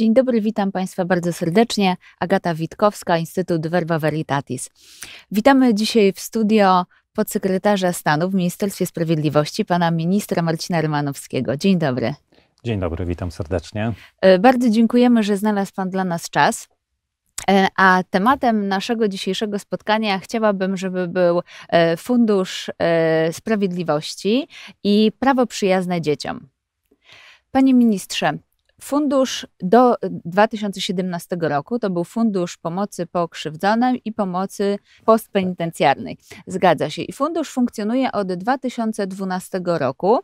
Dzień dobry, witam Państwa bardzo serdecznie. Agata Witkowska, Instytut Verba Veritatis. Witamy dzisiaj w studio podsekretarza stanu w Ministerstwie Sprawiedliwości, pana ministra Marcina Rymanowskiego. Dzień dobry. Dzień dobry, witam serdecznie. E, bardzo dziękujemy, że znalazł pan dla nas czas. E, a tematem naszego dzisiejszego spotkania chciałabym, żeby był e, Fundusz Sprawiedliwości i prawo przyjazne dzieciom. Panie ministrze, Fundusz do 2017 roku to był Fundusz Pomocy Pokrzywdzonym i Pomocy Postpenitencjarnej. Zgadza się. I fundusz funkcjonuje od 2012 roku.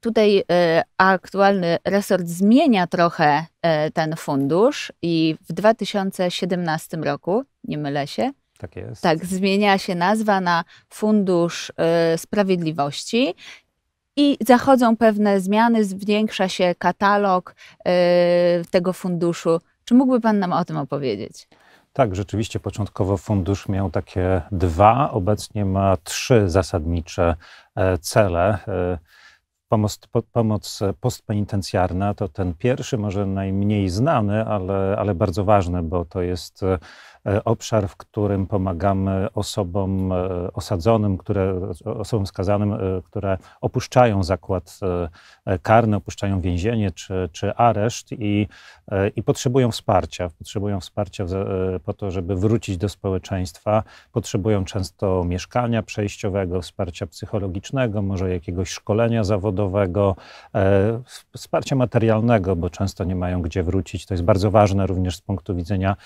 Tutaj e, aktualny resort zmienia trochę e, ten fundusz i w 2017 roku, nie mylę się, tak, tak zmienia się nazwa na Fundusz e, Sprawiedliwości i zachodzą pewne zmiany, zwiększa się katalog e, tego funduszu. Czy mógłby Pan nam o tym opowiedzieć? Tak, rzeczywiście początkowo fundusz miał takie dwa, obecnie ma trzy zasadnicze e, cele. E, pomoc, pomoc postpenitencjarna to ten pierwszy, może najmniej znany, ale, ale bardzo ważny, bo to jest E, obszar, w którym pomagamy osobom e, osadzonym, które, osobom skazanym, e, które opuszczają zakład karny, opuszczają więzienie czy, czy areszt i, i potrzebują wsparcia. Potrzebują wsparcia po to, żeby wrócić do społeczeństwa. Potrzebują często mieszkania przejściowego, wsparcia psychologicznego, może jakiegoś szkolenia zawodowego, wsparcia materialnego, bo często nie mają gdzie wrócić. To jest bardzo ważne również z punktu widzenia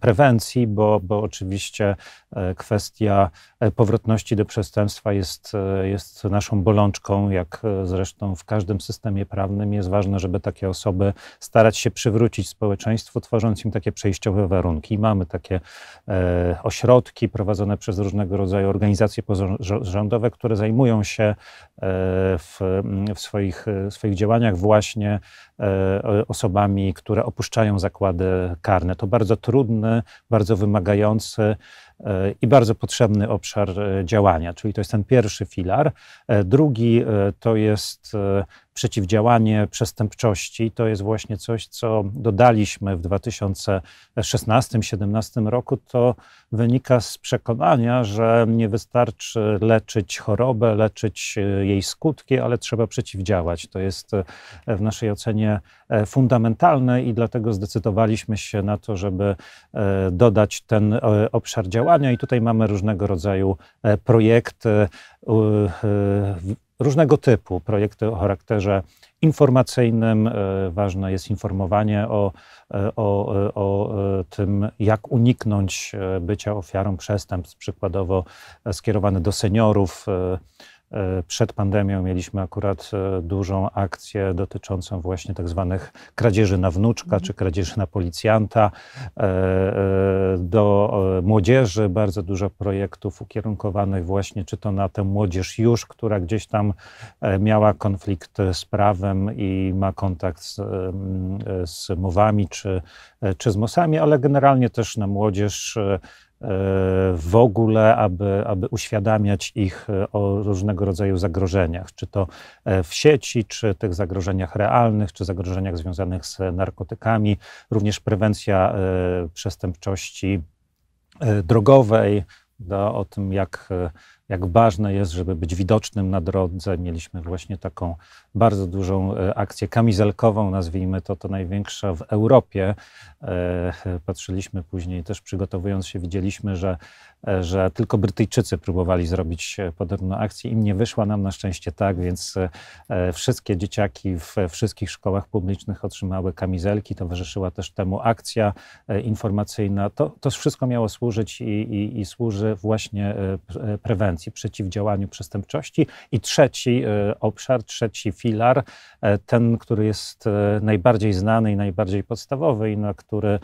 prewencji bo, bo oczywiście e, kwestia e, powrotności do przestępstwa jest, e, jest naszą bolączką, jak zresztą w każdym systemie prawnym. Jest ważne, żeby takie osoby starać się przywrócić społeczeństwu, tworząc im takie przejściowe warunki. Mamy takie e, ośrodki prowadzone przez różnego rodzaju organizacje pozarządowe, które zajmują się e, w, w, swoich, swoich działaniach właśnie e, osobami, które opuszczają zakłady karne. To bardzo trudny, bardzo bardzo wymagające i bardzo potrzebny obszar e, działania, czyli to jest ten pierwszy filar. E, drugi e, to jest przeciwdziałanie przestępczości. To jest właśnie coś, co dodaliśmy w 2016-2017 roku. To wynika z przekonania, że nie wystarczy leczyć chorobę, leczyć jej skutki, ale trzeba przeciwdziałać. To jest w naszej ocenie fundamentalne i dlatego zdecydowaliśmy się na to, żeby dodać ten obszar działania i tutaj mamy różnego rodzaju e, projekty, e, e, różnego typu projekty o charakterze informacyjnym. Ważne jest informowanie o, o, o tym, jak uniknąć bycia ofiarą przestępstw, przykładowo skierowane do seniorów. E, przed pandemią mieliśmy akurat e, dużą akcję dotyczącą właśnie tak zwanych kradzieży na wnuczka mhm. czy kradzieży na policjanta. E, do młodzieży bardzo dużo projektów ukierunkowanych właśnie czy to na tę młodzież już, która gdzieś tam miała konflikt z prawem i ma kontakt z, z mowami czy, czy z mosami, ale generalnie też na młodzież w ogóle, aby, aby uświadamiać ich e, o różnego rodzaju zagrożeniach, czy to e, w sieci, czy tych zagrożeniach realnych, czy zagrożeniach związanych z narkotykami, również prewencja e, przestępczości drogowej, no, o tym, jak jak ważne jest, żeby być widocznym na drodze. Mieliśmy właśnie taką bardzo dużą e, akcję kamizelkową, nazwijmy to, to największa w Europie. E, patrzyliśmy później też przygotowując się, widzieliśmy, że E, że tylko Brytyjczycy próbowali zrobić e, podobną akcję. Im nie wyszła nam na szczęście tak, więc e, wszystkie dzieciaki w wszystkich szkołach publicznych otrzymały kamizelki. Towarzyszyła też temu akcja informacyjna. To, to wszystko miało służyć i, i, i służy właśnie prewencji, przeciwdziałaniu przestępczości. I trzeci obszar, trzeci filar, ten, który jest najbardziej znany i najbardziej podstawowy i na który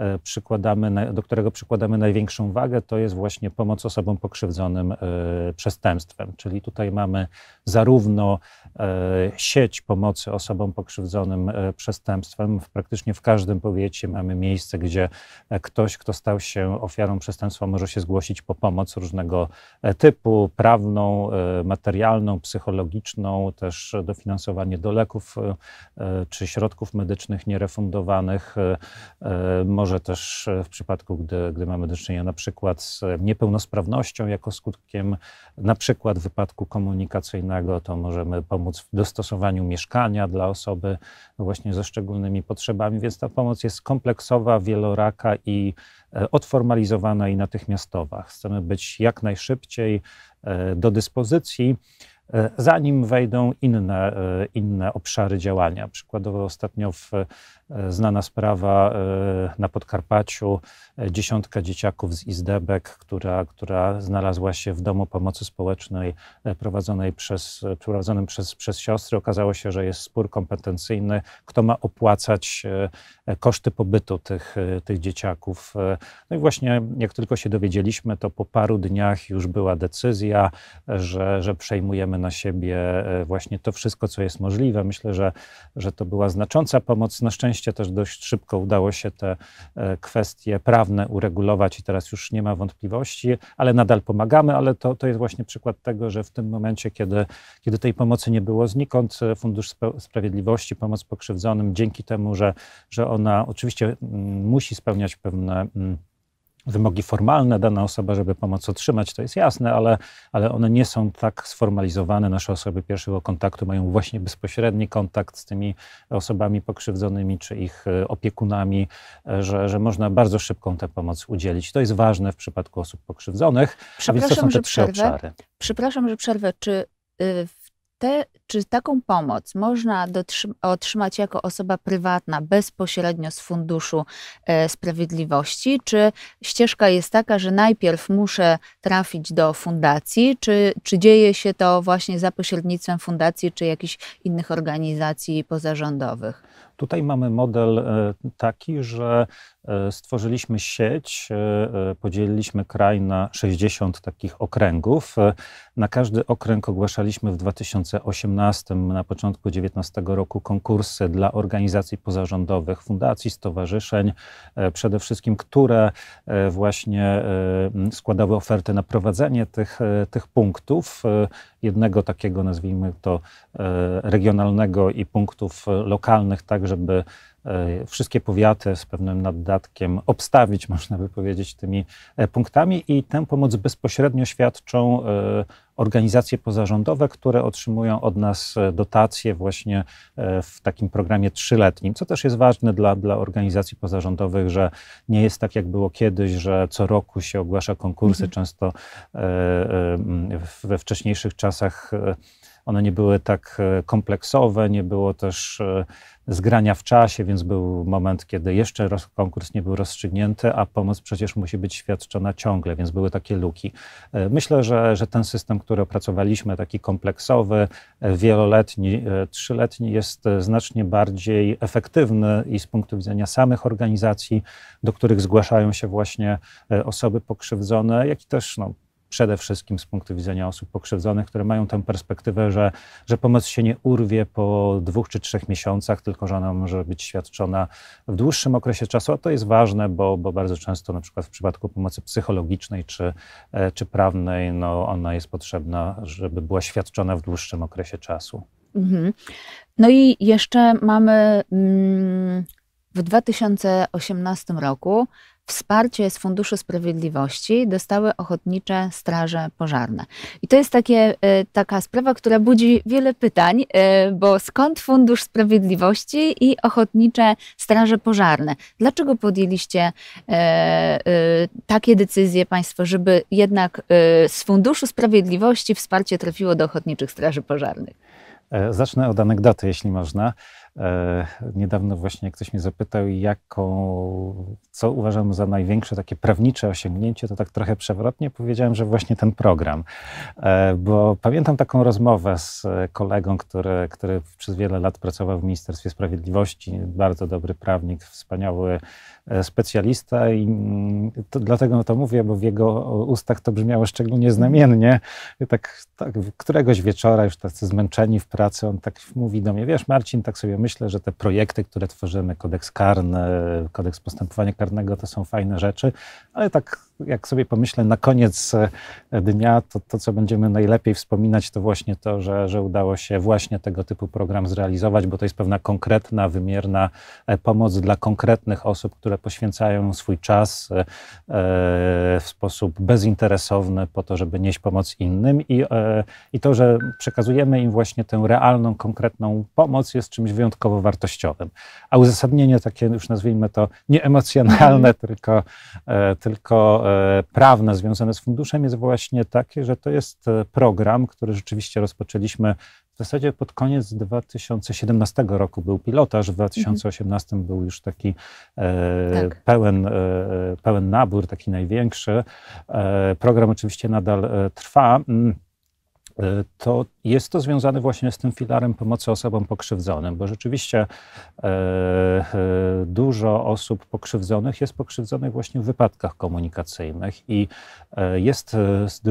E, przykładamy, do którego przykładamy największą wagę, to jest właśnie pomoc osobom pokrzywdzonym e, przestępstwem. Czyli tutaj mamy zarówno e, sieć pomocy osobom pokrzywdzonym przestępstwem, praktycznie w każdym powiecie mamy miejsce, gdzie ktoś, kto stał się ofiarą przestępstwa, może się zgłosić po pomoc różnego typu prawną, materialną, psychologiczną, też dofinansowanie do leków czy środków medycznych nierefundowanych. Może może też e, w przypadku, gdy, gdy mamy do czynienia na przykład z e, niepełnosprawnością jako skutkiem na przykład wypadku komunikacyjnego, to możemy pomóc w dostosowaniu mieszkania dla osoby no właśnie ze szczególnymi potrzebami, więc ta pomoc jest kompleksowa, wieloraka i e, odformalizowana i natychmiastowa. Chcemy być jak najszybciej do dyspozycji zanim wejdą inne, inne obszary działania. Przykładowo ostatnio w znana sprawa e, na Podkarpaciu, e, dziesiątka dzieciaków z Izdebek, która, która znalazła się w domu pomocy społecznej e, prowadzonej przez, prowadzonym przez, przez siostry. Okazało się, że jest spór kompetencyjny, kto ma opłacać koszty pobytu tych, tych dzieciaków. No i właśnie jak tylko się dowiedzieliśmy, to po paru dniach już była decyzja, że, że przejmujemy na siebie właśnie to wszystko, co jest możliwe. Myślę, że, że to była znacząca pomoc. Na szczęście wreszcie też dość szybko udało się te e, kwestie prawne uregulować i teraz już nie ma wątpliwości, ale nadal pomagamy, ale to, to jest właśnie przykład tego, że w tym momencie, kiedy, kiedy tej pomocy nie było znikąd, e, Fundusz Sprawiedliwości, Pomoc Pokrzywdzonym, dzięki temu, że, że ona oczywiście mm, musi spełniać pewne mm, wymogi formalne dana osoba, żeby pomoc otrzymać, to jest jasne, ale, ale one nie są tak sformalizowane. Nasze osoby pierwszego kontaktu mają właśnie bezpośredni kontakt z tymi osobami pokrzywdzonymi czy ich e, opiekunami, e, że, że można bardzo szybką tę pomoc udzielić. To jest ważne w przypadku osób pokrzywdzonych. Przepraszam, więc to są te trzy przerwę. obszary. Przepraszam, że przerwę. Czy w y, te, czy taką pomoc można otrzymać jako osoba prywatna bezpośrednio z Funduszu e, Sprawiedliwości? Czy ścieżka jest taka, że najpierw muszę trafić do fundacji? Czy, czy dzieje się to właśnie za pośrednictwem fundacji czy jakichś innych organizacji pozarządowych? Tutaj mamy model e, taki, że e, stworzyliśmy sieć, e, podzieliliśmy kraj na 60 takich okręgów. Na każdy okręg ogłaszaliśmy w 2018, na początku 2019 roku konkursy dla organizacji pozarządowych, fundacji, stowarzyszeń, przede wszystkim, które właśnie składały oferty na prowadzenie tych, tych punktów jednego takiego, nazwijmy to, e, regionalnego i punktów lokalnych, tak żeby E, wszystkie powiaty z pewnym naddatkiem obstawić, można by powiedzieć, tymi e, punktami i tę pomoc bezpośrednio świadczą e, organizacje pozarządowe, które otrzymują od nas dotacje właśnie w takim programie trzyletnim, co też jest ważne dla, dla organizacji pozarządowych, że nie jest tak, jak było kiedyś, że co roku się ogłasza konkursy, mhm. często we wcześniejszych czasach one nie były tak e, kompleksowe, nie było też e, zgrania w czasie, więc był moment, kiedy jeszcze konkurs nie był rozstrzygnięty, a pomoc przecież musi być świadczona ciągle, więc były takie luki. E, myślę, że, że ten system, który opracowaliśmy, taki kompleksowy, wieloletni, trzyletni, jest znacznie bardziej efektywny i z punktu widzenia samych organizacji, do których zgłaszają się właśnie osoby pokrzywdzone, jak i też no, przede wszystkim z punktu widzenia osób pokrzywdzonych, które mają tę perspektywę, że, że pomoc się nie urwie po dwóch czy trzech miesiącach, tylko że ona może być świadczona w dłuższym okresie czasu. A to jest ważne, bo, bo bardzo często na przykład w przypadku pomocy psychologicznej czy, e, czy prawnej no, ona jest potrzebna, żeby była świadczona w dłuższym okresie czasu. Mhm. No i jeszcze mamy mm, w 2018 roku Wsparcie z Funduszu Sprawiedliwości dostały ochotnicze straże pożarne. I to jest takie, e, taka sprawa, która budzi wiele pytań, e, bo skąd Fundusz Sprawiedliwości i ochotnicze straże pożarne? Dlaczego podjęliście e, takie decyzje Państwo, żeby jednak z Funduszu Sprawiedliwości wsparcie trafiło do ochotniczych straży pożarnych? Zacznę od anegdoty, jeśli można. E, niedawno właśnie ktoś mnie zapytał, jaką, co uważam za największe takie prawnicze osiągnięcie, to tak trochę przewrotnie powiedziałem, że właśnie ten program. E, bo pamiętam taką rozmowę z kolegą, który, który przez wiele lat pracował w Ministerstwie Sprawiedliwości, bardzo dobry prawnik, wspaniały e, specjalista i mm, to, dlatego to mówię, bo w jego ustach to brzmiało szczególnie znamiennie. Tak, tak któregoś wieczora, już tacy zmęczeni w pracy, on tak mówi do mnie, wiesz Marcin, tak sobie myślę, że te projekty, które tworzymy, kodeks karny, kodeks postępowania karnego, to są fajne rzeczy, ale tak jak sobie pomyślę na koniec e, dnia, to, to co będziemy najlepiej wspominać, to właśnie to, że, że udało się właśnie tego typu program zrealizować, bo to jest pewna konkretna, wymierna e, pomoc dla konkretnych osób, które poświęcają swój czas e, w sposób bezinteresowny po to, żeby nieść pomoc innym. I, i to, że przekazujemy im właśnie tę realną, konkretną pomoc, jest czymś wyjątkowo wartościowym. A uzasadnienie takie, już nazwijmy to, nie emocjonalne, mhm. tylko, tylko E, prawne związane z funduszem jest właśnie takie, że to jest e, program, który rzeczywiście rozpoczęliśmy w zasadzie pod koniec 2017 roku był pilotaż, w 2018 mhm. był już taki e, tak. pełen, e, pełen nabór, taki największy. E, program oczywiście nadal e, trwa. Mm. To jest to związane właśnie z tym filarem pomocy osobom pokrzywdzonym, bo rzeczywiście e, e, dużo osób pokrzywdzonych jest pokrzywdzonych właśnie w wypadkach komunikacyjnych i e, jest e, z,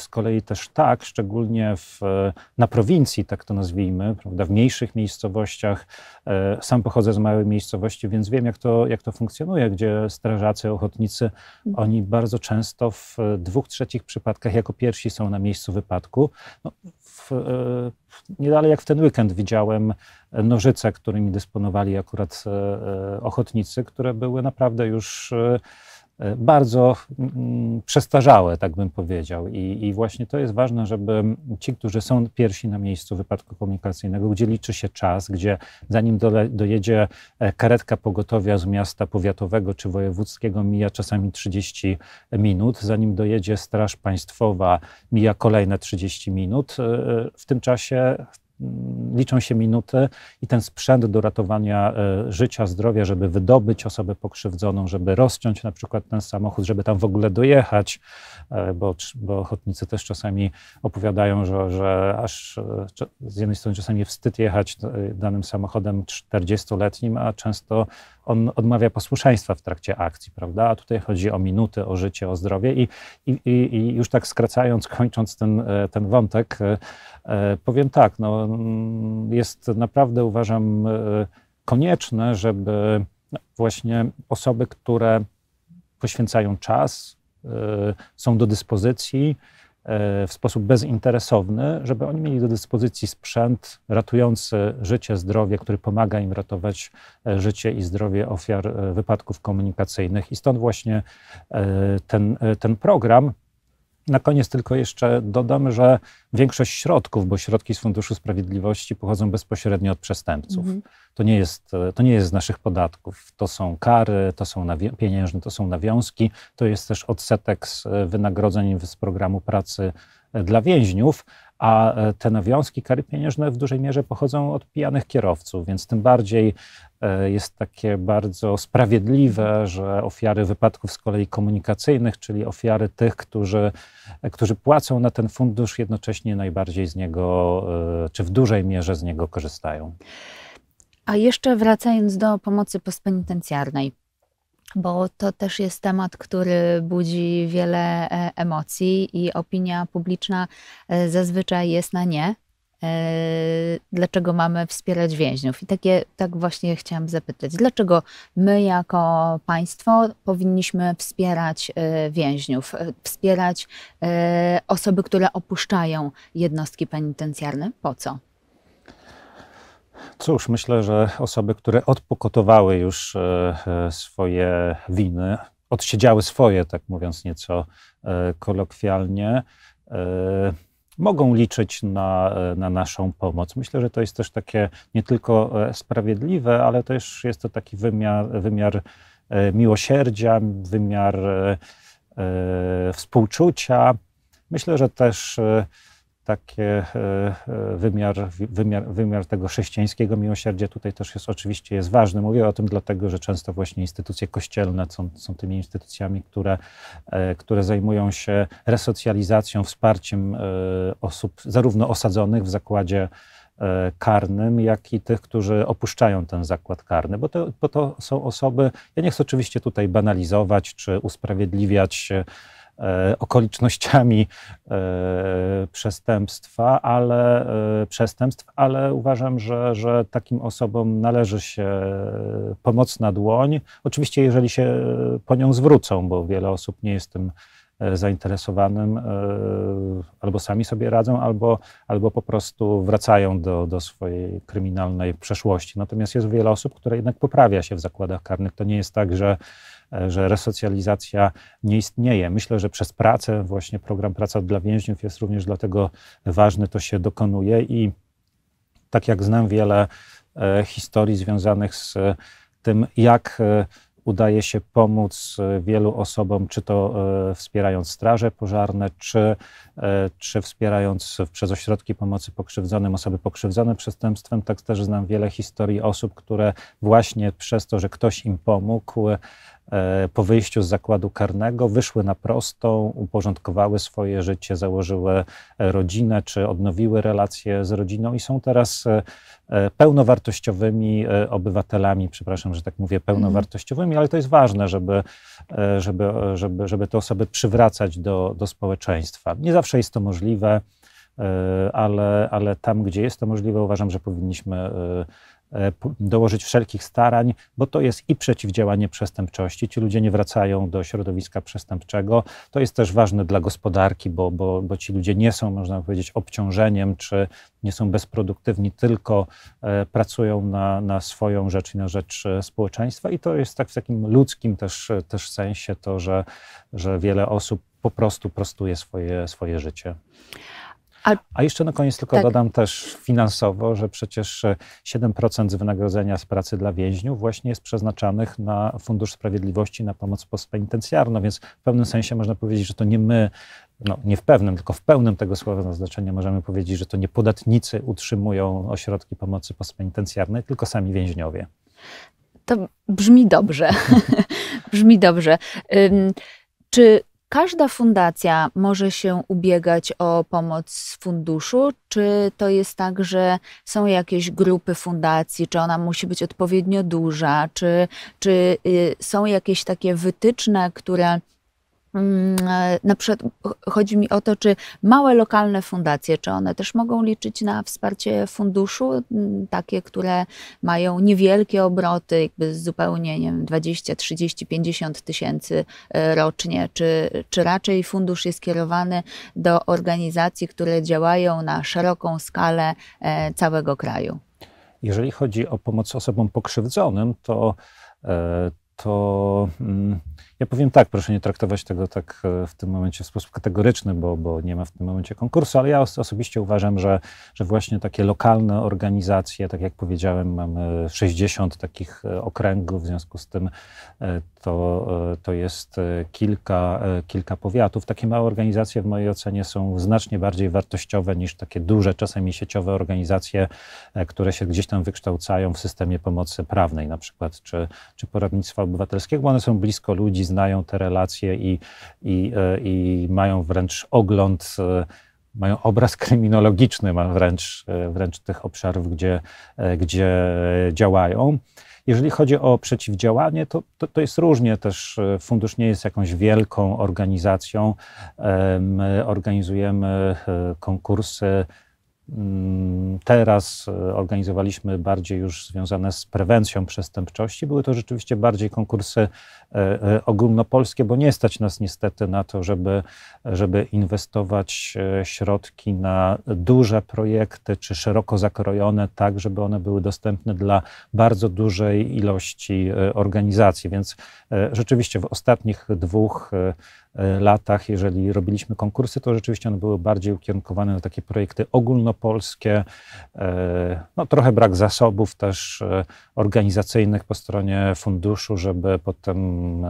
z, kolei też tak, szczególnie w, e, na prowincji, tak to nazwijmy, prawda, w mniejszych miejscowościach. E, sam pochodzę z małej miejscowości, więc wiem, jak to, jak to funkcjonuje, gdzie strażacy, ochotnicy, oni bardzo często w dwóch trzecich przypadkach jako pierwsi są na miejscu wypadku. No, w, e, nie dalej jak w ten weekend widziałem nożyce, którymi dysponowali akurat e, e, ochotnicy, które były naprawdę już E, bardzo mm, przestarzałe, tak bym powiedział. I, I, właśnie to jest ważne, żeby ci, którzy są pierwsi na miejscu wypadku komunikacyjnego, gdzie liczy się czas, gdzie zanim dole, dojedzie e, karetka pogotowia z miasta powiatowego czy wojewódzkiego, mija czasami 30 minut, zanim dojedzie Straż Państwowa, mija kolejne 30 minut. E, w tym czasie liczą się minuty i ten sprzęt do ratowania e, życia, zdrowia, żeby wydobyć osobę pokrzywdzoną, żeby rozciąć na przykład ten samochód, żeby tam w ogóle dojechać, e, bo, bo ochotnicy też czasami opowiadają, że, że aż e, z jednej strony czasami wstyd jechać danym samochodem 40-letnim, a często on odmawia posłuszeństwa w trakcie akcji, prawda? A tutaj chodzi o minuty, o życie, o zdrowie. I, i, i już tak skracając, kończąc ten, e, ten wątek, e, e, powiem tak, no, mm, jest naprawdę uważam konieczne, żeby no, właśnie osoby, które poświęcają czas, są do dyspozycji, E, w sposób bezinteresowny, żeby oni mieli do dyspozycji sprzęt ratujący życie, zdrowie, który pomaga im ratować e, życie i zdrowie ofiar e, wypadków komunikacyjnych. I stąd właśnie ten, ten program na koniec tylko jeszcze dodam, że większość środków, bo środki z Funduszu Sprawiedliwości pochodzą bezpośrednio od przestępców. Mhm. To, nie jest, to nie jest z naszych podatków. To są kary, to są pieniężne, to są nawiązki, to jest też odsetek z wynagrodzeń z programu pracy dla więźniów, a e, te nawiązki kary pieniężne w dużej mierze pochodzą od pijanych kierowców, więc tym bardziej e, jest takie bardzo sprawiedliwe, że ofiary wypadków z kolei komunikacyjnych, czyli ofiary tych, którzy, e, którzy płacą na ten fundusz, jednocześnie najbardziej z niego, czy w dużej mierze z niego korzystają. A jeszcze wracając do pomocy postpenitencjarnej bo to też jest temat, który budzi wiele e, emocji i opinia publiczna e, zazwyczaj jest na nie. E, dlaczego mamy wspierać więźniów? I takie, tak właśnie chciałam zapytać, dlaczego my jako państwo powinniśmy wspierać więźniów, wspierać osoby, które opuszczają jednostki penitencjarne? Po co? Cóż, myślę, że osoby, które odpokotowały już e, e, swoje winy, odsiedziały swoje, tak mówiąc nieco e, kolokwialnie, mogą liczyć na, na, naszą pomoc. Myślę, że to jest też takie nie tylko sprawiedliwe, ale też jest to taki wymiar, wymiar miłosierdzia, wymiar współczucia. Myślę, że też takie e, e, wymiar, wymiar, wymiar tego chrześcijańskiego miłosierdzia tutaj też jest oczywiście jest ważny. Mówię o tym dlatego, że często właśnie instytucje kościelne są, są tymi instytucjami, które, e, które zajmują się resocjalizacją, wsparciem osób zarówno osadzonych w zakładzie karnym, jak i tych, którzy opuszczają ten zakład karny, bo to, bo to są osoby, ja nie chcę oczywiście tutaj banalizować czy usprawiedliwiać się E, okolicznościami e, przestępstwa, ale, e, przestępstw, ale uważam, że, że takim osobom należy się pomocna dłoń. Oczywiście, jeżeli się po nią zwrócą, bo wiele osób nie jest tym zainteresowanym albo sami sobie radzą, albo, albo po prostu wracają do, do swojej kryminalnej przeszłości. Natomiast jest wiele osób, które jednak poprawia się w zakładach karnych. To nie jest tak, że E, że resocjalizacja nie istnieje. Myślę, że przez pracę, właśnie program Praca dla Więźniów jest również dlatego ważny, to się dokonuje i tak jak znam wiele e, historii związanych z e, tym, jak udaje się pomóc wielu osobom, czy to wspierając straże pożarne, czy, czy wspierając przez ośrodki pomocy pokrzywdzonym osoby pokrzywdzone przestępstwem. Tak też znam wiele historii osób, które właśnie przez to, że ktoś im pomógł, E, po wyjściu z zakładu karnego wyszły na prostą, uporządkowały swoje życie, założyły e, rodzinę czy odnowiły relacje z rodziną i są teraz e, pełnowartościowymi obywatelami. Przepraszam, że tak mówię, mhm. pełnowartościowymi, ale to jest ważne, żeby, żeby, żeby, żeby te osoby przywracać do, do społeczeństwa. Nie zawsze jest to możliwe ale, ale tam, gdzie jest to możliwe, uważam, że powinniśmy E, dołożyć wszelkich starań, bo to jest i przeciwdziałanie przestępczości. Ci ludzie nie wracają do środowiska przestępczego. To jest też ważne dla gospodarki, bo, bo, bo ci ludzie nie są, można powiedzieć, obciążeniem, czy nie są bezproduktywni, tylko e, pracują na, na swoją rzecz i na rzecz e, społeczeństwa. I to jest tak w takim ludzkim też, też sensie to, że, że wiele osób po prostu prostuje swoje, swoje życie. A... A, jeszcze na koniec tylko tak. dodam też finansowo, że przecież 7% e, z wynagrodzenia z pracy dla więźniów właśnie jest przeznaczanych na Fundusz Sprawiedliwości, na pomoc postpenitencjarną, więc w pewnym sensie można powiedzieć, że to nie my, no nie w pewnym, tylko w pełnym tego słowa znaczenia możemy powiedzieć, że to nie podatnicy utrzymują ośrodki pomocy postpenitencjarnej, tylko sami więźniowie. To brzmi dobrze. brzmi dobrze. Ym, czy Każda fundacja może się ubiegać o pomoc z funduszu, czy to jest tak, że są jakieś grupy fundacji, czy ona musi być odpowiednio duża, czy, czy y, są jakieś takie wytyczne, które Mm, e, na przykład chodzi mi o to, czy małe lokalne fundacje, czy one też mogą liczyć na wsparcie funduszu, mm, takie, które mają niewielkie obroty, jakby z zupełnie nie wiem, 20, 30, 50 tysięcy e, rocznie, czy, czy raczej fundusz jest kierowany do organizacji, które działają na szeroką skalę e, całego kraju? Jeżeli chodzi o pomoc osobom pokrzywdzonym, to, to mm, ja powiem tak, proszę nie traktować tego tak e, w tym momencie w sposób kategoryczny, bo, bo nie ma w tym momencie konkursu, ale ja osobiście uważam, że, że właśnie takie lokalne organizacje, tak jak powiedziałem, mamy 60 e, takich e, okręgów, w związku z tym to, to jest kilka, kilka powiatów. Takie małe organizacje w mojej ocenie są znacznie bardziej wartościowe niż takie duże, czasami sieciowe organizacje, które się gdzieś tam wykształcają w systemie pomocy prawnej na przykład, czy, czy poradnictwa obywatelskiego, bo one są blisko ludzi, znają te relacje i, i, e, i mają wręcz ogląd e, mają obraz kryminologiczny wręcz, e, wręcz tych obszarów, gdzie, gdzie działają. Jeżeli chodzi o przeciwdziałanie, to, to, to, jest różnie też. Fundusz nie jest jakąś wielką organizacją. My organizujemy konkursy Mm, teraz e, organizowaliśmy bardziej już związane z prewencją przestępczości. Były to rzeczywiście bardziej konkursy e, e, ogólnopolskie, bo nie stać nas niestety na to, żeby, żeby inwestować środki na duże projekty czy szeroko zakrojone, tak żeby one były dostępne dla bardzo dużej ilości organizacji. Więc rzeczywiście w ostatnich dwóch E, latach, jeżeli robiliśmy konkursy, to rzeczywiście one były bardziej ukierunkowane na takie projekty ogólnopolskie. E, no, trochę brak zasobów też e, organizacyjnych po stronie funduszu, żeby potem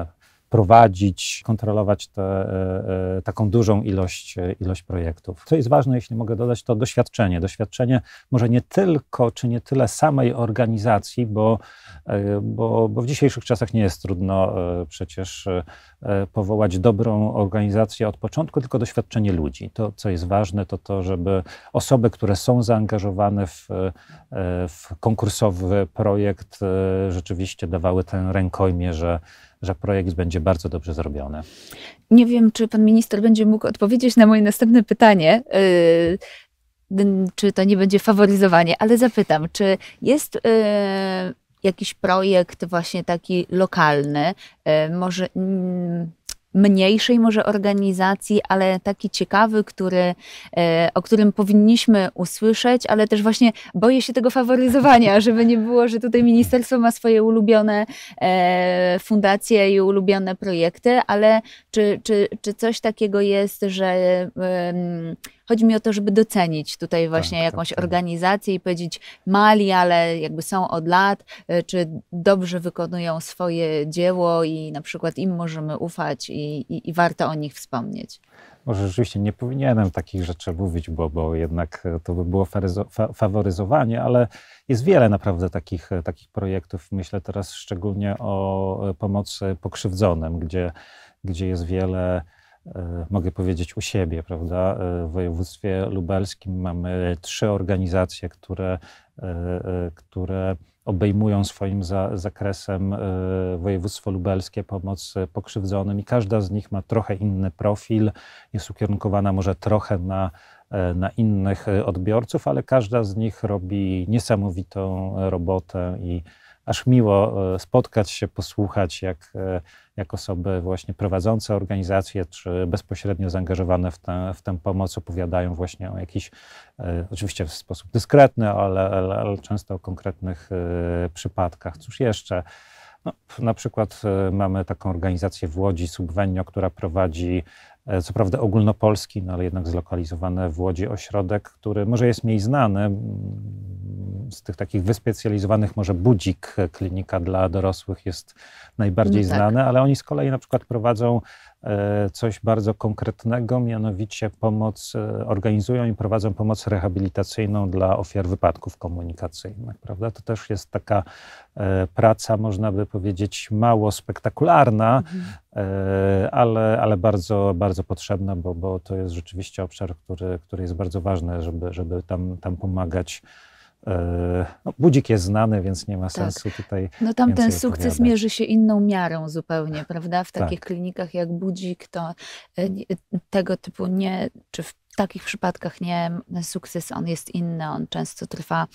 prowadzić, kontrolować te, e, e, taką dużą ilość, e, ilość projektów. Co jest ważne, jeśli mogę dodać, to doświadczenie. Doświadczenie może nie tylko, czy nie tyle samej organizacji, bo, bo, bo w dzisiejszych czasach nie jest trudno przecież powołać dobrą organizację od początku, tylko doświadczenie ludzi. To, co jest ważne, to to, żeby osoby, które są zaangażowane w, w konkursowy projekt, rzeczywiście dawały ten rękojmie, że że projekt będzie bardzo dobrze zrobiony. Nie wiem, czy pan minister będzie mógł odpowiedzieć na moje następne pytanie. Yy czy to nie będzie faworyzowanie, ale zapytam, czy jest y, jakiś projekt właśnie taki lokalny, y, może. Mm, mniejszej może organizacji, ale taki ciekawy, który, e, o którym powinniśmy usłyszeć, ale też właśnie boję się tego faworyzowania, żeby nie było, że tutaj ministerstwo ma swoje ulubione e, fundacje i ulubione projekty, ale czy, czy, czy coś takiego jest, że Chodzi mi o to, żeby docenić tutaj tak, właśnie tak, jakąś tak, organizację i powiedzieć mali, ale jakby są od lat, e, czy dobrze wykonują swoje dzieło i na przykład im możemy ufać i, i, i warto o nich wspomnieć. Może rzeczywiście nie powinienem takich rzeczy mówić, bo, bo jednak e, to by było faworyzowanie, ale jest wiele naprawdę takich, e, takich projektów. Myślę teraz szczególnie o pomocy pokrzywdzonym, gdzie, gdzie jest wiele E, mogę powiedzieć u siebie, prawda? E, w województwie lubelskim mamy trzy organizacje, które, e, które obejmują swoim za, zakresem województwo lubelskie pomoc pokrzywdzonym i każda z nich ma trochę inny profil, jest ukierunkowana może trochę na na innych odbiorców, ale każda z nich robi niesamowitą robotę i, aż miło e, spotkać się, posłuchać, jak, e, jak osoby właśnie prowadzące organizacje, czy bezpośrednio zaangażowane w, tę, w tę pomoc opowiadają właśnie o jakichś, e, oczywiście w sposób dyskretny, ale, ale, ale często o konkretnych przypadkach. Cóż jeszcze? No, na przykład mamy taką organizację w Łodzi, Subwenio, która prowadzi E, co prawda ogólnopolski, no ale jednak zlokalizowany w Łodzi ośrodek, który może jest mniej znany. Mm, z tych takich wyspecjalizowanych może Budzik, e, klinika dla dorosłych jest najbardziej no tak. znany, ale oni z kolei na przykład prowadzą E, coś bardzo konkretnego, mianowicie pomoc, e, organizują i prowadzą pomoc rehabilitacyjną dla ofiar wypadków komunikacyjnych, prawda? To też jest taka e, praca, można by powiedzieć, mało spektakularna, mhm. ale, ale bardzo, bardzo potrzebna, bo, bo to jest rzeczywiście obszar, który, który jest bardzo ważny, żeby, żeby tam, tam pomagać E, no, budzik jest znany, więc nie ma tak. sensu tutaj. No tam ten sukces opowiadać. mierzy się inną miarą zupełnie, prawda? W takich tak. klinikach jak budzik, to e, tego typu nie, czy w takich przypadkach nie, sukces on jest inny, on często trwa.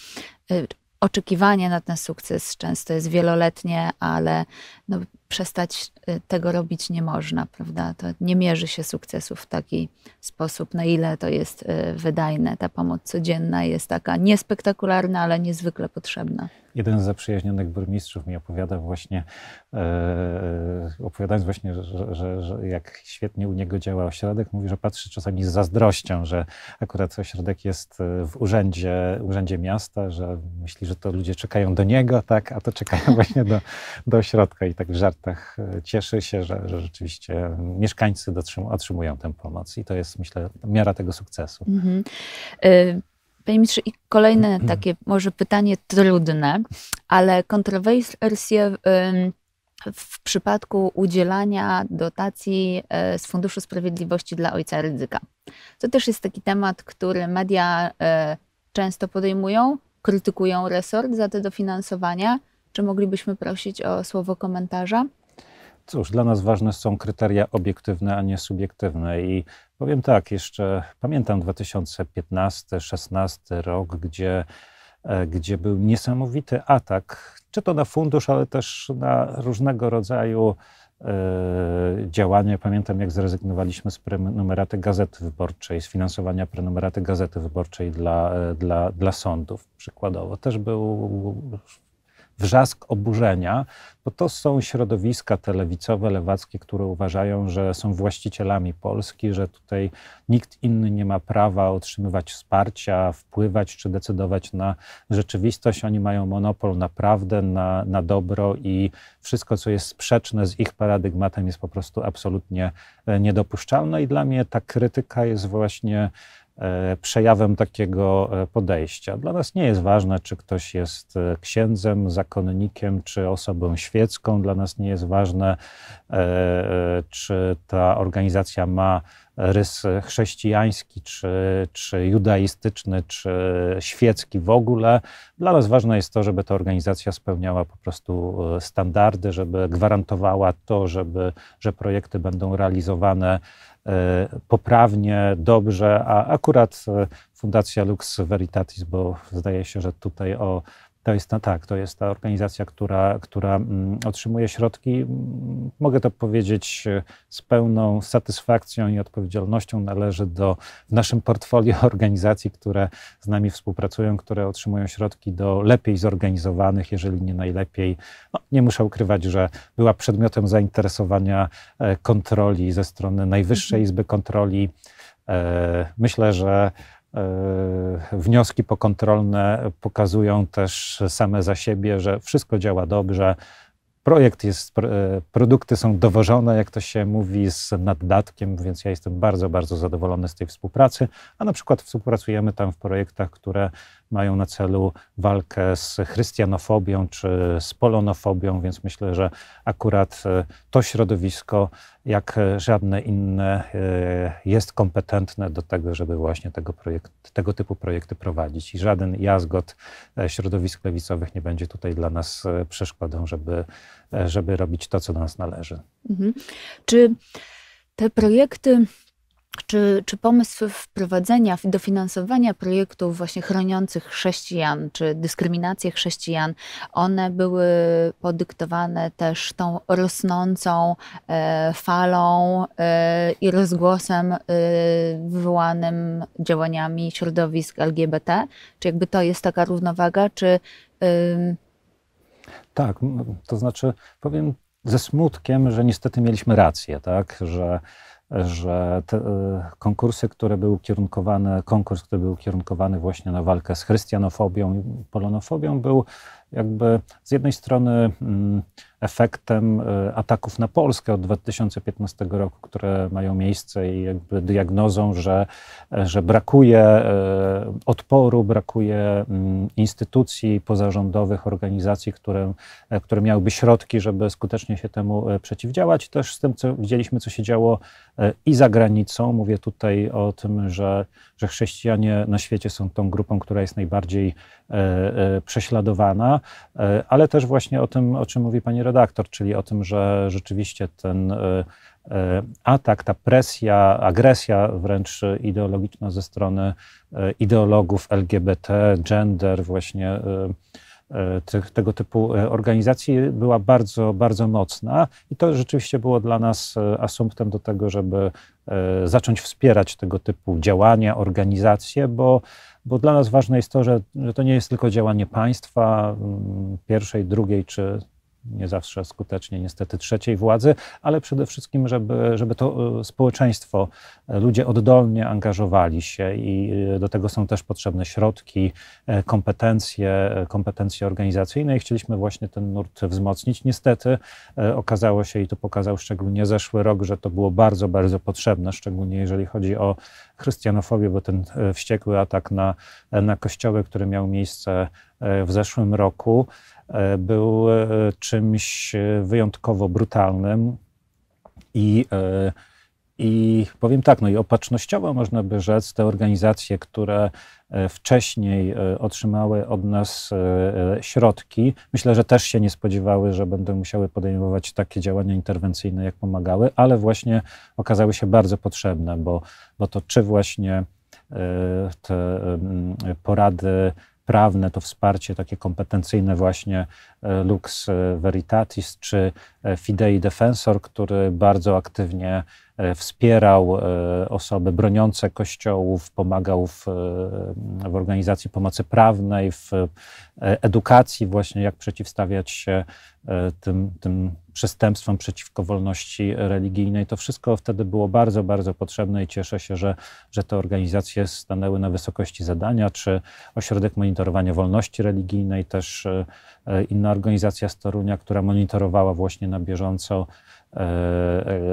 E, oczekiwanie na ten sukces często jest wieloletnie, ale no, przestać y, tego robić nie można, prawda? To nie mierzy się sukcesów w taki sposób, na ile to jest y, wydajne. Ta pomoc codzienna jest taka niespektakularna, ale niezwykle potrzebna. Jeden z zaprzyjaźnionych burmistrzów mi opowiadał właśnie, e, e, opowiadając właśnie, że, że, że, jak świetnie u niego działa ośrodek, mówi, że patrzy czasami z zazdrością, że akurat ośrodek jest e, w urzędzie, urzędzie miasta, że myśli, że to ludzie czekają do niego, tak, a to czekają właśnie do, do ośrodka i tak w żart koncertach cieszy się, że, że rzeczywiście mieszkańcy dotrzym, otrzymują tę pomoc i to jest, myślę, miara tego sukcesu. Mhm. Y, panie ministrze, i kolejne mhm. takie może pytanie trudne, ale kontrowersje y, w przypadku udzielania dotacji y, z Funduszu Sprawiedliwości dla ojca ryzyka. To też jest taki temat, który media często podejmują, krytykują resort za te dofinansowania. Czy moglibyśmy prosić o słowo komentarza? Cóż, dla nas ważne są kryteria obiektywne, a nie subiektywne. I powiem tak, jeszcze pamiętam 2015-16 rok, gdzie, e, gdzie był niesamowity atak, czy to na fundusz, ale też na różnego rodzaju e, działania. Pamiętam, jak zrezygnowaliśmy z prenumeraty Gazety Wyborczej, z finansowania prenumeraty Gazety Wyborczej dla, e, dla, dla sądów, przykładowo. Też był wrzask oburzenia, bo to są środowiska te lewicowe, lewackie, które uważają, że są właścicielami Polski, że tutaj nikt inny nie ma prawa otrzymywać wsparcia, wpływać czy decydować na rzeczywistość. Oni mają monopol na prawdę, na, na dobro i wszystko, co jest sprzeczne z ich paradygmatem, jest po prostu absolutnie e, niedopuszczalne. I dla mnie ta krytyka jest właśnie E, przejawem takiego e, podejścia. Dla nas nie jest ważne, czy ktoś jest e, księdzem, zakonnikiem, czy osobą świecką. Dla nas nie jest ważne, czy ta organizacja ma rys chrześcijański, czy, czy judaistyczny, czy świecki w ogóle. Dla nas ważne jest to, żeby ta organizacja spełniała po prostu standardy, żeby gwarantowała to, żeby, że projekty będą realizowane E, poprawnie, dobrze, a akurat e, Fundacja Lux Veritatis, bo zdaje się, że tutaj o to jest ta, no tak, to jest ta organizacja, która, która mm, otrzymuje środki. Mm, mogę to powiedzieć e, z pełną satysfakcją i odpowiedzialnością. Należy do w naszym portfolio organizacji, które z nami współpracują, które otrzymują środki do lepiej zorganizowanych, jeżeli nie najlepiej. No, nie muszę ukrywać, że była przedmiotem zainteresowania e, kontroli ze strony Najwyższej mhm. Izby Kontroli. E, myślę, że E, wnioski pokontrolne pokazują też same za siebie, że wszystko działa dobrze. Projekt jest, e, produkty są dowożone, jak to się mówi, z naddatkiem, więc ja jestem bardzo, bardzo zadowolony z tej współpracy. A na przykład współpracujemy tam w projektach, które mają na celu walkę z chrystianofobią czy z polonofobią, więc myślę, że akurat e, to środowisko, jak żadne inne, e, jest kompetentne do tego, żeby właśnie tego, projekt, tego typu projekty prowadzić. I żaden jazgot e, środowisk lewicowych nie będzie tutaj dla nas przeszkodą, żeby, żeby robić to, co do nas należy. Mhm. Czy te projekty czy, czy pomysł wprowadzenia, dofinansowania projektów właśnie chroniących chrześcijan, czy dyskryminację chrześcijan, one były podyktowane też tą rosnącą e, falą e, i rozgłosem e, wywołanym działaniami środowisk LGBT? Czy jakby to jest taka równowaga, czy... Tak, to znaczy powiem ze smutkiem, że niestety mieliśmy rację, tak, że że te, e, konkursy, które były kierunkowane, konkurs, który był ukierunkowany właśnie na walkę z chrystianofobią i polonofobią, był jakby z jednej strony. Mm, efektem e, ataków na Polskę od 2015 roku, które mają miejsce i jakby diagnozą, że, e, że brakuje e, odporu, brakuje mm, instytucji pozarządowych, organizacji, które, które miałyby środki, żeby skutecznie się temu przeciwdziałać. Też z tym, co widzieliśmy, co się działo i za granicą. Mówię tutaj o tym, że, że chrześcijanie na świecie są tą grupą, która jest najbardziej prześladowana, ale też właśnie o tym, o czym mówi pani redaktor, czyli o tym, że rzeczywiście ten e, e, atak, ta presja, agresja wręcz ideologiczna ze strony e, ideologów LGBT, gender, właśnie tego typu organizacji była bardzo, bardzo mocna i to rzeczywiście było dla nas asumptem do tego, żeby zacząć wspierać tego typu działania, organizacje, bo, bo dla nas ważne jest to, że, że to nie jest tylko działanie państwa pierwszej, drugiej czy nie zawsze skutecznie niestety trzeciej władzy, ale przede wszystkim, żeby, żeby to e, społeczeństwo, e, ludzie oddolnie angażowali się i e, do tego są też potrzebne środki, kompetencje, kompetencje organizacyjne i chcieliśmy właśnie ten nurt wzmocnić. Niestety okazało się i to pokazał szczególnie zeszły rok, że to było bardzo, bardzo potrzebne, szczególnie jeżeli chodzi o chrystianofobię, bo ten wściekły atak na, na kościoły, który miał miejsce w zeszłym roku, E, był e, czymś e, wyjątkowo brutalnym i, i powiem tak, no i opatrznościowo można by rzec, te organizacje, które wcześniej otrzymały od nas środki, myślę, że też się nie spodziewały, że będą musiały podejmować takie działania interwencyjne, jak pomagały, ale właśnie okazały się bardzo potrzebne, bo, bo to czy właśnie te porady prawne, to wsparcie takie kompetencyjne właśnie e, lux e, veritatis, czy E, Fidei Defensor, który bardzo aktywnie e, wspierał e, osoby broniące kościołów, pomagał w, w organizacji pomocy prawnej, w edukacji, właśnie jak przeciwstawiać się tym, tym przestępstwom przeciwko wolności religijnej. To wszystko wtedy było bardzo, bardzo potrzebne i cieszę się, że, że te organizacje stanęły na wysokości zadania, czy Ośrodek Monitorowania Wolności Religijnej, też inna organizacja z Torunia, która monitorowała właśnie na bieżąco e,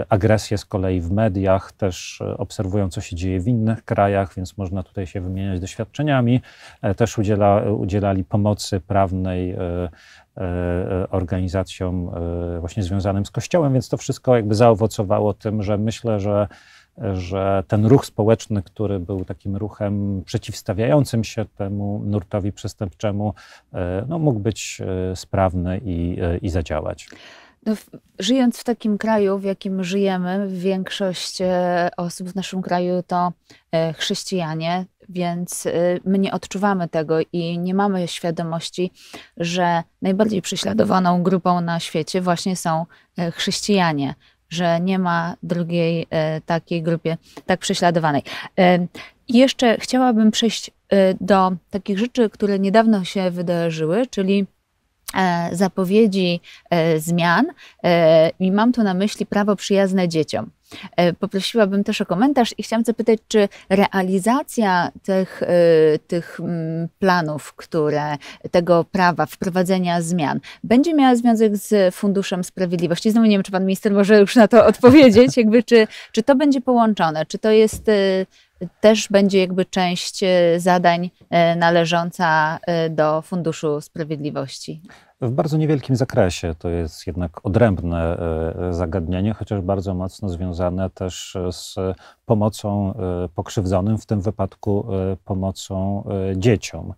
agresję z kolei w mediach, też obserwują, co się dzieje w innych krajach, więc można tutaj się wymieniać doświadczeniami. E, też udziela, udzielali pomocy prawnej e, organizacjom właśnie związanym z Kościołem, więc to wszystko jakby zaowocowało tym, że myślę, że że ten ruch społeczny, który był takim ruchem przeciwstawiającym się temu nurtowi przestępczemu, no, mógł być sprawny i, i zadziałać. No, żyjąc w takim kraju, w jakim żyjemy, większość e, osób w naszym kraju to e, chrześcijanie, więc e, my nie odczuwamy tego i nie mamy świadomości, że najbardziej prześladowaną grupą na świecie właśnie są chrześcijanie, że nie ma drugiej takiej grupie tak prześladowanej. jeszcze chciałabym przejść do takich rzeczy, które niedawno się wydarzyły, czyli E, zapowiedzi e, zmian e, i mam tu na myśli prawo przyjazne dzieciom. Poprosiłabym też o komentarz i chciałam zapytać, czy realizacja tych, tych mm, planów, które tego prawa, wprowadzenia zmian, będzie miała związek z Funduszem Sprawiedliwości? Znowu nie wiem, czy pan minister może już na to odpowiedzieć, jakby czy, czy to będzie połączone, czy to jest też będzie jakby część e, zadań e, należąca e, do Funduszu Sprawiedliwości. W bardzo niewielkim zakresie. To jest jednak odrębne zagadnienie, chociaż bardzo mocno związane też z pomocą pokrzywdzonym, w tym wypadku pomocą dzieciom.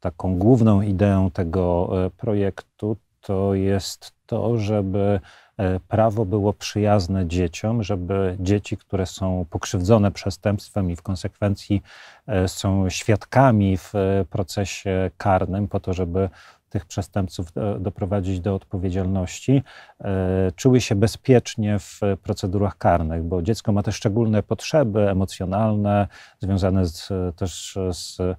Taką główną ideą tego projektu to jest to, żeby E, prawo było przyjazne dzieciom, żeby dzieci, które są pokrzywdzone przestępstwem i w konsekwencji e, są świadkami w e, procesie karnym, po to, żeby tych przestępców e, doprowadzić do odpowiedzialności, e, czuły się bezpiecznie w procedurach karnych, bo dziecko ma też szczególne potrzeby emocjonalne, związane z, też z e,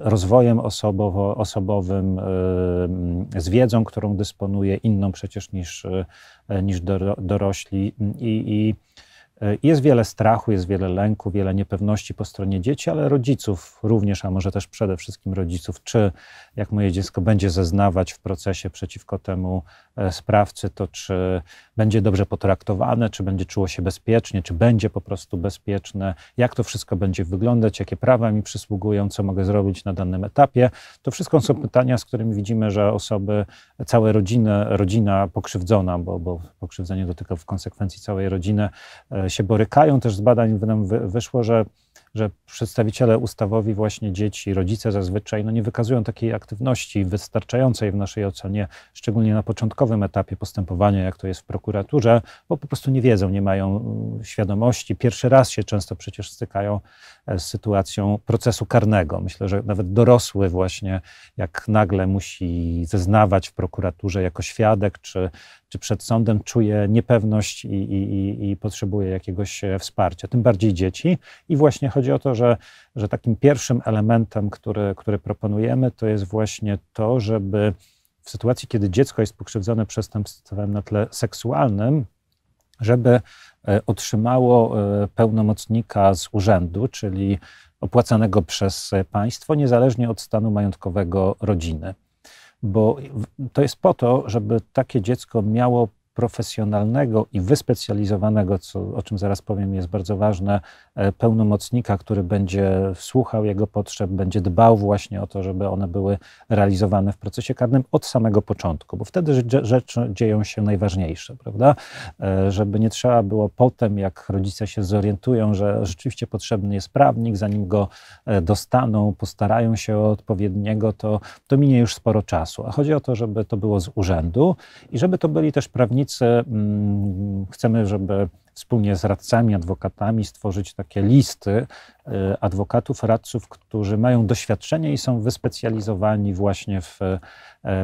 rozwojem osobowo, osobowym, z wiedzą, którą dysponuje, inną przecież niż, niż dorośli. I, i E, jest wiele strachu, jest wiele lęku, wiele niepewności po stronie dzieci, ale rodziców również, a może też przede wszystkim rodziców, czy jak moje dziecko będzie zeznawać w procesie przeciwko temu e, sprawcy, to czy będzie dobrze potraktowane, czy będzie czuło się bezpiecznie, czy będzie po prostu bezpieczne, jak to wszystko będzie wyglądać, jakie prawa mi przysługują, co mogę zrobić na danym etapie. To wszystko są pytania, z którymi widzimy, że osoby, całe rodziny, rodzina pokrzywdzona, bo, bo pokrzywdzenie dotyka w konsekwencji całej rodziny, e, się borykają. Też z badań nam wyszło, że, że przedstawiciele ustawowi, właśnie dzieci, rodzice zazwyczaj no nie wykazują takiej aktywności wystarczającej w naszej ocenie, szczególnie na początkowym etapie postępowania, jak to jest w prokuraturze, bo po prostu nie wiedzą, nie mają mm, świadomości. Pierwszy raz się często przecież stykają e, z sytuacją procesu karnego. Myślę, że nawet dorosły właśnie, jak nagle musi zeznawać w prokuraturze jako świadek, czy czy przed sądem czuje niepewność i, i, i, potrzebuje jakiegoś e, wsparcia, tym bardziej dzieci. I właśnie chodzi o to, że, że takim pierwszym elementem, który, który proponujemy, to jest właśnie to, żeby w sytuacji, kiedy dziecko jest pokrzywdzone przestępstwem na tle seksualnym, żeby e, otrzymało e, pełnomocnika z urzędu, czyli opłacanego przez państwo, niezależnie od stanu majątkowego rodziny bo to jest po to, żeby takie dziecko miało profesjonalnego i wyspecjalizowanego, co, o czym zaraz powiem, jest bardzo ważne, e, pełnomocnika, który będzie słuchał jego potrzeb, będzie dbał właśnie o to, żeby one były realizowane w procesie karnym od samego początku, bo wtedy rzeczy dzieją się najważniejsze, prawda? E, żeby nie trzeba było potem, jak rodzice się zorientują, że rzeczywiście potrzebny jest prawnik, zanim go e, dostaną, postarają się o odpowiedniego, to, to minie już sporo czasu. A chodzi o to, żeby to było z urzędu i żeby to byli też prawnicy, Obajce mm, chcemy, żeby wspólnie z radcami, adwokatami stworzyć takie listy y, adwokatów, radców, którzy mają doświadczenie i są wyspecjalizowani właśnie w y,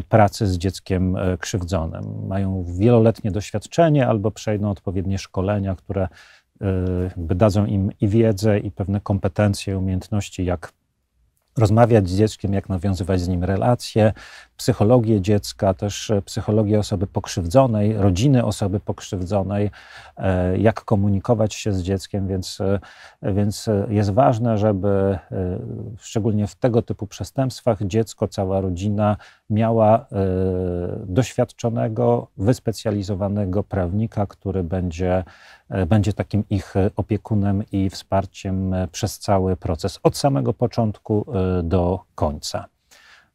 pracy z dzieckiem y, krzywdzonym. Mają wieloletnie doświadczenie albo przejdą odpowiednie szkolenia, które dadzą im i wiedzę, i pewne kompetencje, umiejętności, jak rozmawiać z dzieckiem, jak nawiązywać z nim relacje, psychologię dziecka, też e, psychologię osoby pokrzywdzonej, rodziny osoby pokrzywdzonej, e, jak komunikować się z dzieckiem, więc, e, więc jest ważne, żeby szczególnie w tego typu przestępstwach dziecko, cała rodzina miała doświadczonego, wyspecjalizowanego prawnika, który będzie E, będzie takim ich e, opiekunem i wsparciem e, przez cały proces, od samego początku do końca.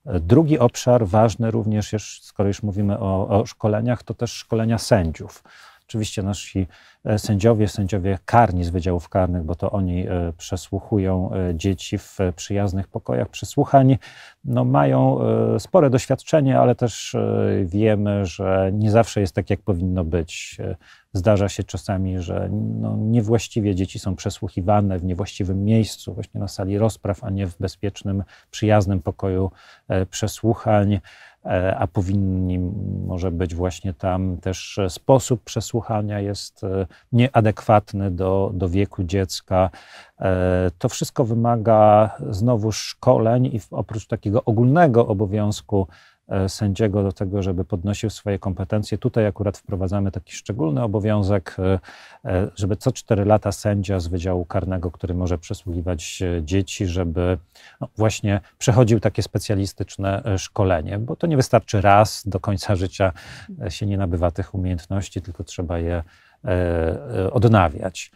Drugi obszar ważny również, skoro już mówimy o, o szkoleniach, to też szkolenia sędziów. Oczywiście nasi e, sędziowie, sędziowie karni z wydziałów karnych, bo to oni e, przesłuchują e, dzieci w przyjaznych pokojach przesłuchań, no mają spore doświadczenie, ale też wiemy, że nie zawsze jest tak, jak powinno być. Zdarza się czasami, że no niewłaściwie dzieci są przesłuchiwane w niewłaściwym miejscu, właśnie na sali rozpraw, a nie w bezpiecznym, przyjaznym pokoju przesłuchań. E, a powinni może być właśnie tam też e, sposób przesłuchania jest e, nieadekwatny do, do wieku dziecka. To wszystko wymaga znowu szkoleń i oprócz takiego ogólnego obowiązku E, sędziego do tego, żeby podnosił swoje kompetencje. Tutaj akurat wprowadzamy taki szczególny obowiązek, e, e, żeby co cztery lata sędzia z Wydziału Karnego, który może przysługiwać dzieci, żeby no, właśnie przechodził takie specjalistyczne szkolenie, bo to nie wystarczy raz, do końca życia się nie nabywa tych umiejętności, tylko trzeba je odnawiać.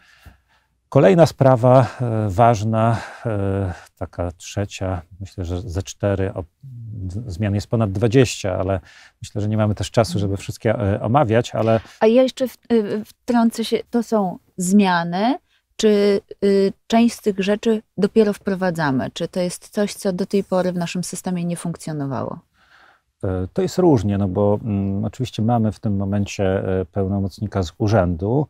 Kolejna sprawa e, ważna, e, taka trzecia, myślę, że ze cztery zmian jest ponad 20, ale myślę, że nie mamy też czasu, żeby wszystkie e, omawiać, ale... A ja jeszcze wtrącę się, to są zmiany, czy y, część z tych rzeczy dopiero wprowadzamy? Czy to jest coś, co do tej pory w naszym systemie nie funkcjonowało? To jest różnie, no bo mm, oczywiście mamy w tym momencie pełnomocnika z urzędu,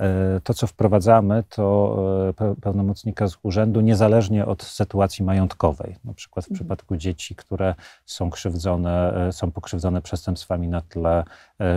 E, to, co wprowadzamy, to e, pełnomocnika z urzędu niezależnie od sytuacji majątkowej. Na przykład w mhm. przypadku dzieci, które są krzywdzone, e, są pokrzywdzone przestępstwami na tle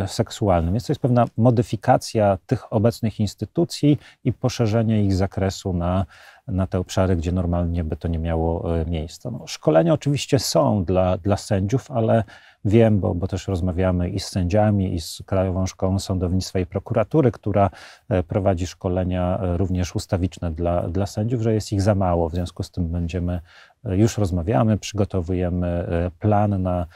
seksualnym. Więc to jest pewna modyfikacja tych obecnych instytucji i poszerzenie ich zakresu na, na te obszary, gdzie normalnie by to nie miało miejsca. No, szkolenia oczywiście są dla, dla sędziów, ale Wiem, bo, bo też rozmawiamy i z sędziami, i z Krajową Szkołą Sądownictwa i Prokuratury, która e, prowadzi szkolenia e, również ustawiczne dla, dla sędziów, że jest ich za mało. W związku z tym będziemy e, już rozmawiamy, przygotowujemy plan na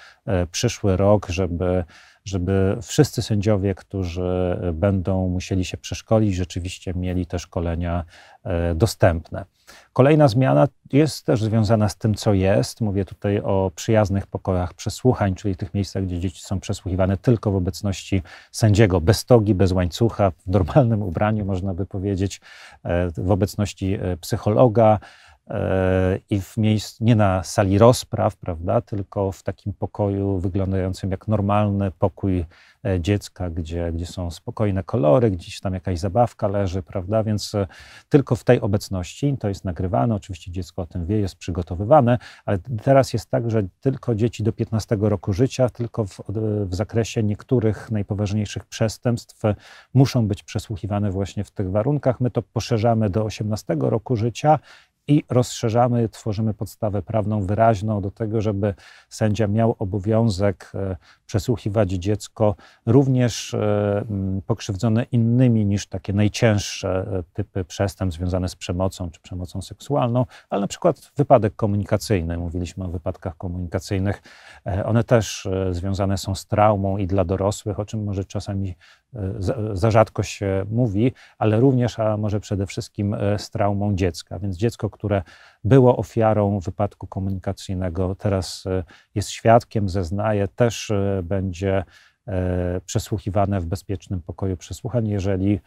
przyszły rok, żeby żeby wszyscy sędziowie, którzy będą musieli się przeszkolić, rzeczywiście mieli te szkolenia e, dostępne. Kolejna zmiana jest też związana z tym, co jest. Mówię tutaj o przyjaznych pokojach przesłuchań, czyli tych miejscach, gdzie dzieci są przesłuchiwane tylko w obecności sędziego, bez togi, bez łańcucha, w normalnym ubraniu, można by powiedzieć, e, w obecności e, psychologa. E, i w miejscu, nie na sali rozpraw, prawda, tylko w takim pokoju wyglądającym jak normalny pokój e, dziecka, gdzie, gdzie są spokojne kolory, gdzieś tam jakaś zabawka leży, prawda, więc e, tylko w tej obecności to jest nagrywane, oczywiście dziecko o tym wie, jest przygotowywane, ale teraz jest tak, że tylko dzieci do 15 roku życia, tylko w, w zakresie niektórych najpoważniejszych przestępstw muszą być przesłuchiwane właśnie w tych warunkach. My to poszerzamy do 18 roku życia i rozszerzamy, tworzymy podstawę prawną wyraźną do tego, żeby sędzia miał obowiązek e, przesłuchiwać dziecko również e, pokrzywdzone innymi niż takie najcięższe e, typy przestępstw związane z przemocą czy przemocą seksualną, ale na przykład wypadek komunikacyjny. Mówiliśmy o wypadkach komunikacyjnych. One też związane są z traumą i dla dorosłych, o czym może czasami za rzadko się mówi, ale również, a może przede wszystkim e, z traumą dziecka. Więc dziecko, które było ofiarą wypadku komunikacyjnego, teraz e, jest świadkiem, zeznaje, też e, będzie przesłuchiwane w bezpiecznym pokoju przesłuchań, jeżeli,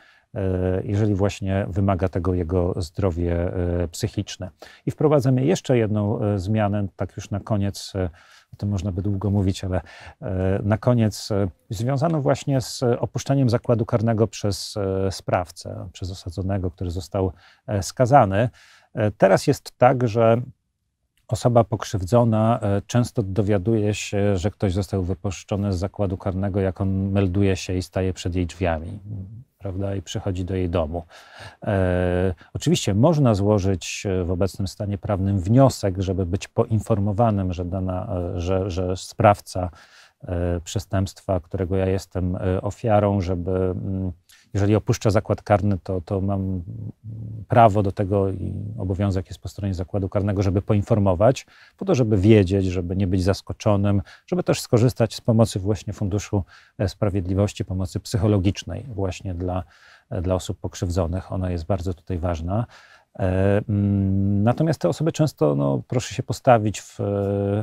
jeżeli właśnie wymaga tego jego zdrowie psychiczne. I wprowadzamy jeszcze jedną zmianę, tak już na koniec o tym można by długo mówić, ale e, na koniec e, związano właśnie z opuszczeniem zakładu karnego przez e, sprawcę, przez osadzonego, który został skazany. Teraz jest tak, że osoba pokrzywdzona często dowiaduje się, że ktoś został wypuszczony z zakładu karnego, jak on melduje się i staje przed jej drzwiami prawda, i przychodzi do jej domu. E, oczywiście można złożyć e, w obecnym stanie prawnym wniosek, żeby być poinformowanym, że, dana, e, że, że sprawca e, przestępstwa, którego ja jestem ofiarą, żeby mm, jeżeli opuszczę zakład karny, to, to mam prawo do tego i obowiązek jest po stronie zakładu karnego, żeby poinformować, po to, żeby wiedzieć, żeby nie być zaskoczonym, żeby też skorzystać z pomocy właśnie Funduszu Sprawiedliwości, pomocy psychologicznej właśnie dla, dla osób pokrzywdzonych. Ona jest bardzo tutaj ważna. E, mm, natomiast te osoby często, no, proszę się postawić w e,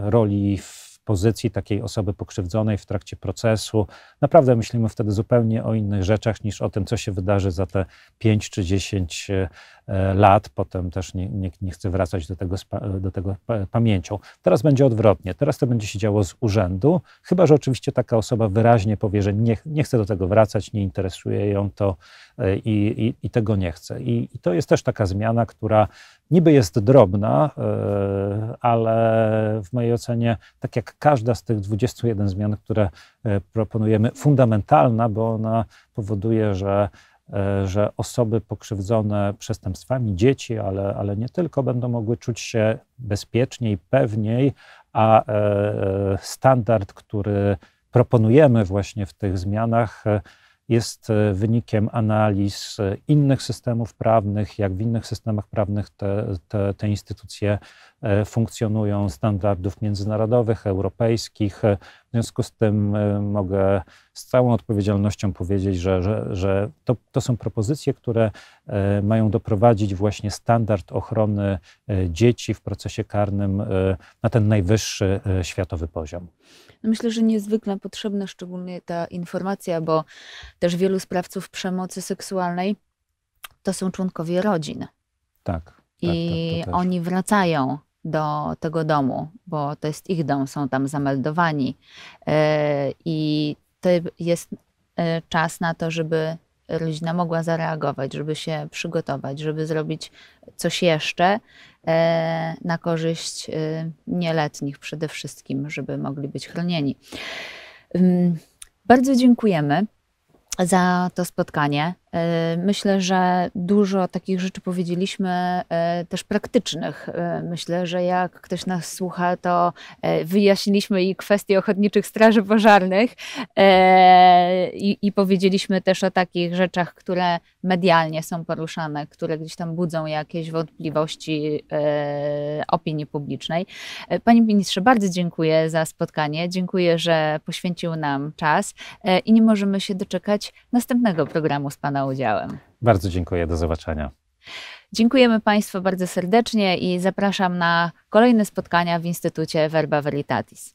roli w pozycji takiej osoby pokrzywdzonej w trakcie procesu. Naprawdę myślimy wtedy zupełnie o innych rzeczach niż o tym, co się wydarzy za te 5 czy 10 e, lat. Potem też nie, nie, nie chcę wracać do tego, do tego pamięcią. Teraz będzie odwrotnie. Teraz to będzie się działo z urzędu, chyba że oczywiście taka osoba wyraźnie powie, że nie, nie chce do tego wracać, nie interesuje ją to e, i, i, i tego nie chce. I, I to jest też taka zmiana, która niby jest drobna, e, ale w mojej ocenie, tak jak każda z tych 21 zmian, które e, proponujemy, fundamentalna, bo ona powoduje, że e, że osoby pokrzywdzone przestępstwami, dzieci, ale, ale nie tylko, będą mogły czuć się bezpieczniej, pewniej, a standard, który proponujemy właśnie w tych zmianach, jest e, wynikiem analiz e, innych systemów prawnych, jak w innych systemach prawnych te, te, te instytucje E, funkcjonują, standardów międzynarodowych, europejskich. E, w związku z tym e, mogę z całą odpowiedzialnością powiedzieć, że, że, że to, to są propozycje, które mają doprowadzić właśnie standard ochrony dzieci w procesie karnym na ten najwyższy światowy poziom. No myślę, że niezwykle potrzebna szczególnie ta informacja, bo też wielu sprawców przemocy seksualnej to są członkowie rodzin. Tak. tak I tak, oni wracają do tego domu, bo to jest ich dom, są tam zameldowani. E, I to jest e, czas na to, żeby rodzina mogła zareagować, żeby się przygotować, żeby zrobić coś jeszcze e, na korzyść nieletnich przede wszystkim, żeby mogli być chronieni. Bardzo dziękujemy za to spotkanie. E, myślę, że dużo takich rzeczy powiedzieliśmy e, też praktycznych. E, myślę, że jak ktoś nas słucha, to wyjaśniliśmy i kwestie ochotniczych straży pożarnych i, i powiedzieliśmy też o takich rzeczach, które medialnie są poruszane, które gdzieś tam budzą jakieś wątpliwości opinii publicznej. Panie ministrze, bardzo dziękuję za spotkanie. Dziękuję, że poświęcił nam czas i nie możemy się doczekać następnego programu z panem udziałem. Bardzo dziękuję, do zobaczenia. Dziękujemy Państwu bardzo serdecznie i zapraszam na kolejne spotkania w Instytucie Verba Veritatis.